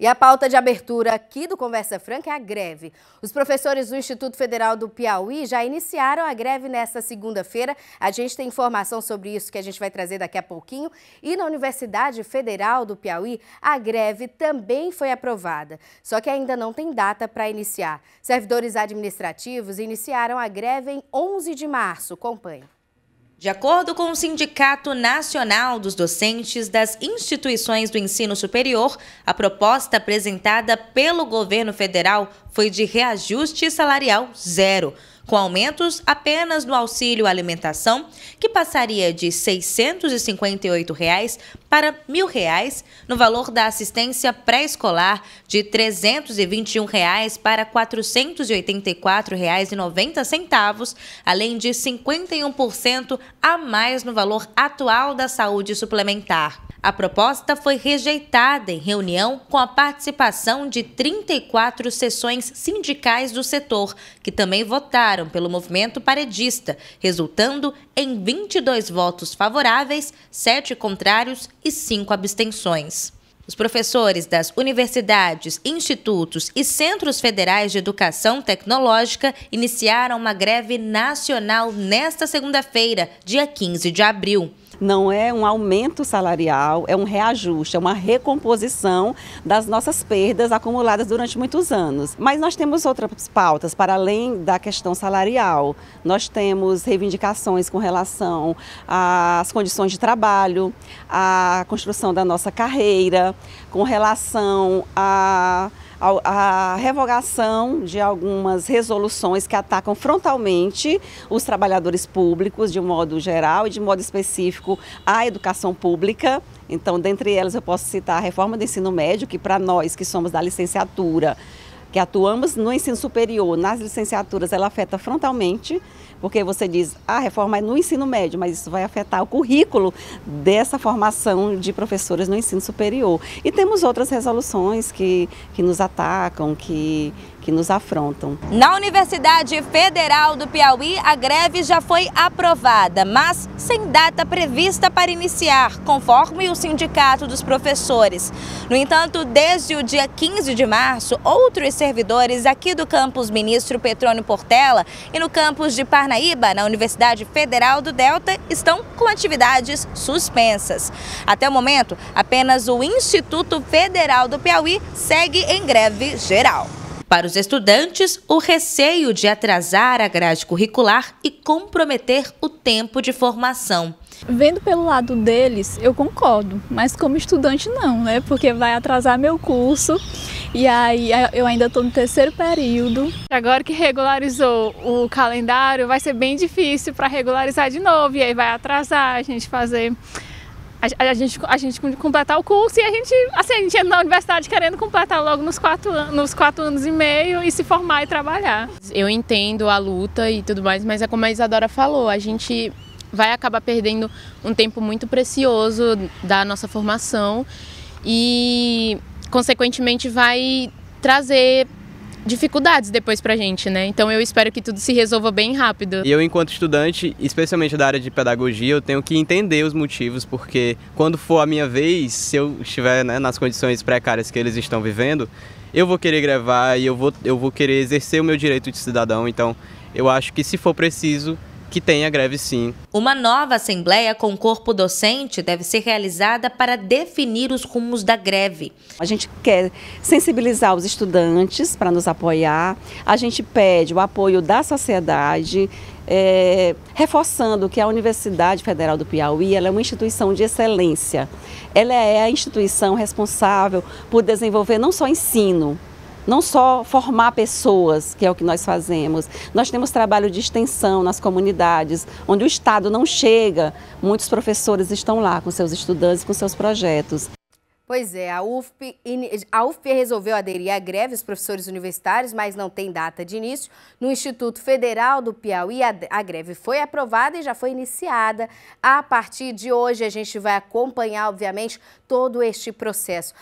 E a pauta de abertura aqui do Conversa Franca é a greve. Os professores do Instituto Federal do Piauí já iniciaram a greve nesta segunda-feira. A gente tem informação sobre isso que a gente vai trazer daqui a pouquinho. E na Universidade Federal do Piauí, a greve também foi aprovada, só que ainda não tem data para iniciar. Servidores administrativos iniciaram a greve em 11 de março. Acompanhe. De acordo com o Sindicato Nacional dos Docentes das Instituições do Ensino Superior, a proposta apresentada pelo governo federal foi de reajuste salarial zero com aumentos apenas no auxílio alimentação, que passaria de R$ 658 reais para R$ reais, no valor da assistência pré-escolar de R$ 321 reais para R$ 484,90, além de 51% a mais no valor atual da saúde suplementar. A proposta foi rejeitada em reunião com a participação de 34 seções sindicais do setor, que também votaram pelo movimento paredista, resultando em 22 votos favoráveis, 7 contrários e 5 abstenções. Os professores das universidades, institutos e centros federais de educação tecnológica iniciaram uma greve nacional nesta segunda-feira, dia 15 de abril não é um aumento salarial, é um reajuste, é uma recomposição das nossas perdas acumuladas durante muitos anos. Mas nós temos outras pautas para além da questão salarial. Nós temos reivindicações com relação às condições de trabalho, à construção da nossa carreira, com relação a a, revogação de algumas resoluções que atacam frontalmente os trabalhadores públicos, de um modo geral e de modo específico a educação pública. Então, dentre elas, eu posso citar a reforma do ensino médio, que para nós que somos da licenciatura, que atuamos no ensino superior, nas licenciaturas, ela afeta frontalmente, porque você diz, ah, a reforma é no ensino médio, mas isso vai afetar o currículo dessa formação de professores no ensino superior. E temos outras resoluções que, que nos atacam, que que nos afrontam. Na Universidade Federal do Piauí, a greve já foi aprovada, mas sem data prevista para iniciar, conforme o Sindicato dos Professores. No entanto, desde o dia 15 de março, outros servidores aqui do campus Ministro Petrônio Portela e no campus de Parnaíba, na Universidade Federal do Delta, estão com atividades suspensas. Até o momento, apenas o Instituto Federal do Piauí segue em greve geral. Para os estudantes, o receio de atrasar a grade curricular e comprometer o tempo de formação. Vendo pelo lado deles, eu concordo, mas como estudante não, né? Porque vai atrasar meu curso e aí eh, eu ainda estou no terceiro período. Agora que regularizou o calendário, vai ser bem difícil para regularizar de novo e aí vai atrasar a gente fazer a, a, gente, a gente completar o curso e a gente, assim, a gente entra na universidade querendo completar logo nos quatro, nos quatro anos e meio e se formar e trabalhar. Eu entendo a luta e tudo mais, mas é como a Isadora falou, a gente vai acabar perdendo um tempo muito precioso da nossa formação e, consequentemente, vai trazer dificuldades depois pra gente, né? Então eu espero que tudo se resolva bem rápido. E eu, enquanto estudante, especialmente da área de pedagogia, eu tenho que entender os motivos, porque quando for a minha vez, se eu estiver né, nas condições precárias que eles estão vivendo, eu vou querer gravar e eu vou, eu vou querer exercer o meu direito de cidadão. Então eu acho que se for preciso, que tenha greve sim. Uma nova assembleia com corpo docente deve ser realizada para definir os rumos da greve. A gente quer sensibilizar os estudantes para nos apoiar, a gente pede o apoio da sociedade, é, reforçando que a Universidade Federal do Piauí é uma instituição de excelência. Ela é a instituição responsável por desenvolver não só ensino, não só formar pessoas, que é o que nós fazemos, nós temos trabalho de extensão nas comunidades, onde o Estado não chega, muitos professores estão lá com seus estudantes, com seus projetos. Pois é, a UFP, a UFP resolveu aderir à greve dos professores universitários, mas não tem data de início. No Instituto Federal do Piauí, a, a greve foi aprovada e já foi iniciada. A partir de hoje, a gente vai acompanhar, obviamente, todo este processo.